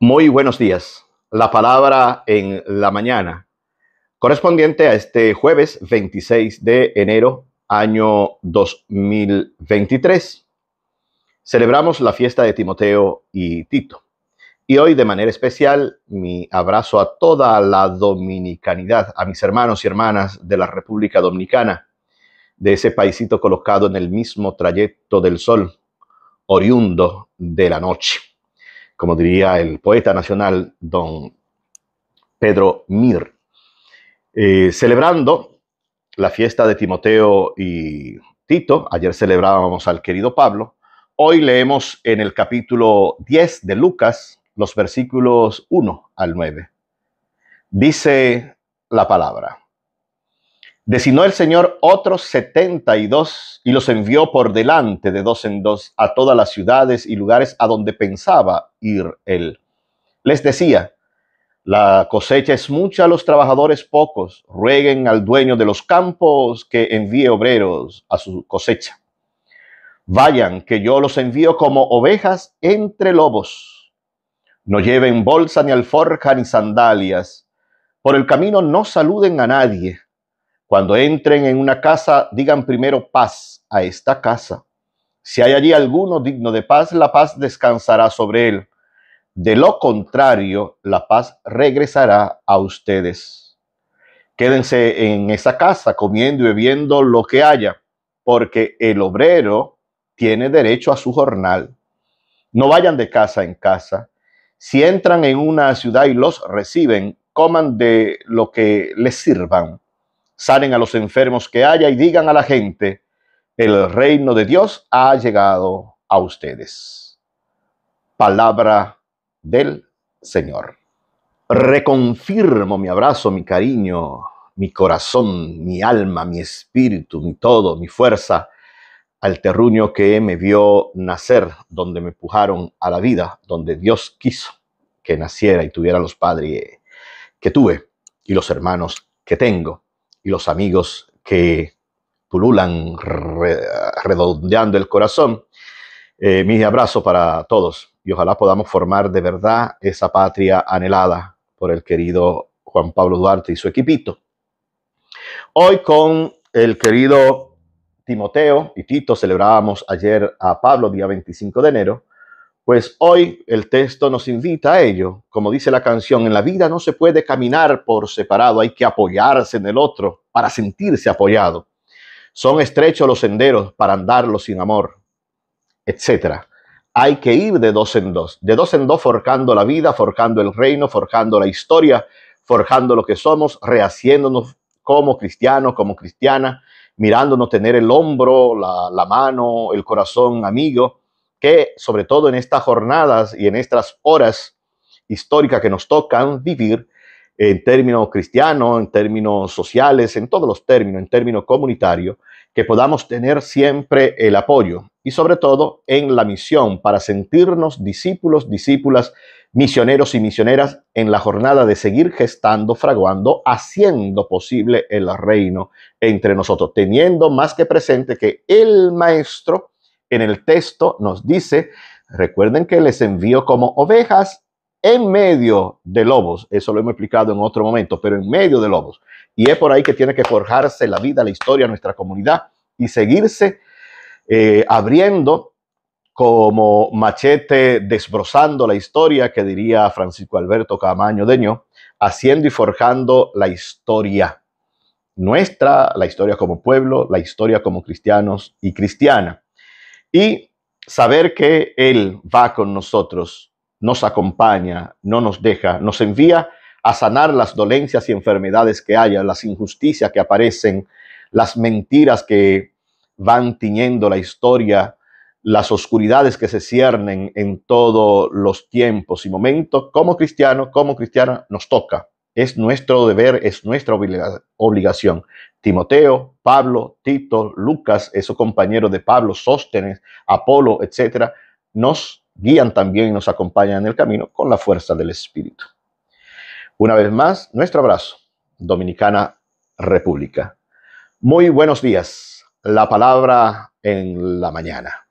Muy buenos días. La palabra en la mañana, correspondiente a este jueves 26 de enero, año 2023. Celebramos la fiesta de Timoteo y Tito. Y hoy de manera especial mi abrazo a toda la dominicanidad, a mis hermanos y hermanas de la República Dominicana, de ese paisito colocado en el mismo trayecto del sol, oriundo de la noche como diría el poeta nacional don Pedro Mir, eh, celebrando la fiesta de Timoteo y Tito. Ayer celebrábamos al querido Pablo. Hoy leemos en el capítulo 10 de Lucas los versículos 1 al 9. Dice la palabra. Designó el Señor otros setenta y dos y los envió por delante de dos en dos a todas las ciudades y lugares a donde pensaba ir él. Les decía, la cosecha es mucha, los trabajadores pocos. Rueguen al dueño de los campos que envíe obreros a su cosecha. Vayan, que yo los envío como ovejas entre lobos. No lleven bolsa ni alforja ni sandalias. Por el camino no saluden a nadie. Cuando entren en una casa, digan primero paz a esta casa. Si hay allí alguno digno de paz, la paz descansará sobre él. De lo contrario, la paz regresará a ustedes. Quédense en esa casa comiendo y bebiendo lo que haya, porque el obrero tiene derecho a su jornal. No vayan de casa en casa. Si entran en una ciudad y los reciben, coman de lo que les sirvan sanen a los enfermos que haya y digan a la gente, el reino de Dios ha llegado a ustedes. Palabra del Señor. Reconfirmo mi abrazo, mi cariño, mi corazón, mi alma, mi espíritu, mi todo, mi fuerza al terruño que me vio nacer, donde me empujaron a la vida, donde Dios quiso que naciera y tuviera los padres que tuve y los hermanos que tengo y los amigos que pululan redondeando el corazón. mi eh, mis abrazos para todos y ojalá podamos formar de verdad esa patria anhelada por el querido Juan Pablo Duarte y su equipito. Hoy con el querido Timoteo y Tito celebrábamos ayer a Pablo, día 25 de enero, pues hoy el texto nos invita a ello. Como dice la canción, en la vida no se puede caminar por separado, hay que apoyarse en el otro para sentirse apoyado. Son estrechos los senderos para andarlos sin amor, etc. Hay que ir de dos en dos, de dos en dos forjando la vida, forjando el reino, forjando la historia, forjando lo que somos, rehaciéndonos como cristiano, como cristiana, mirándonos tener el hombro, la, la mano, el corazón amigo que sobre todo en estas jornadas y en estas horas históricas que nos tocan vivir, en términos cristianos, en términos sociales, en todos los términos, en términos comunitarios, que podamos tener siempre el apoyo y sobre todo en la misión para sentirnos discípulos, discípulas, misioneros y misioneras en la jornada de seguir gestando, fraguando, haciendo posible el reino entre nosotros, teniendo más que presente que el Maestro en el texto nos dice, recuerden que les envío como ovejas en medio de lobos, eso lo hemos explicado en otro momento, pero en medio de lobos. Y es por ahí que tiene que forjarse la vida, la historia, nuestra comunidad y seguirse eh, abriendo como machete, desbrozando la historia, que diría Francisco Alberto Camaño Deño, haciendo y forjando la historia nuestra, la historia como pueblo, la historia como cristianos y cristiana. Y saber que Él va con nosotros, nos acompaña, no nos deja, nos envía a sanar las dolencias y enfermedades que haya, las injusticias que aparecen, las mentiras que van tiñendo la historia, las oscuridades que se ciernen en todos los tiempos y momentos, como cristiano, como cristiana, nos toca es nuestro deber, es nuestra obligación. Timoteo, Pablo, Tito, Lucas, esos compañeros de Pablo, Sóstenes, Apolo, etcétera, nos guían también y nos acompañan en el camino con la fuerza del Espíritu. Una vez más, nuestro abrazo, Dominicana República. Muy buenos días. La palabra en la mañana.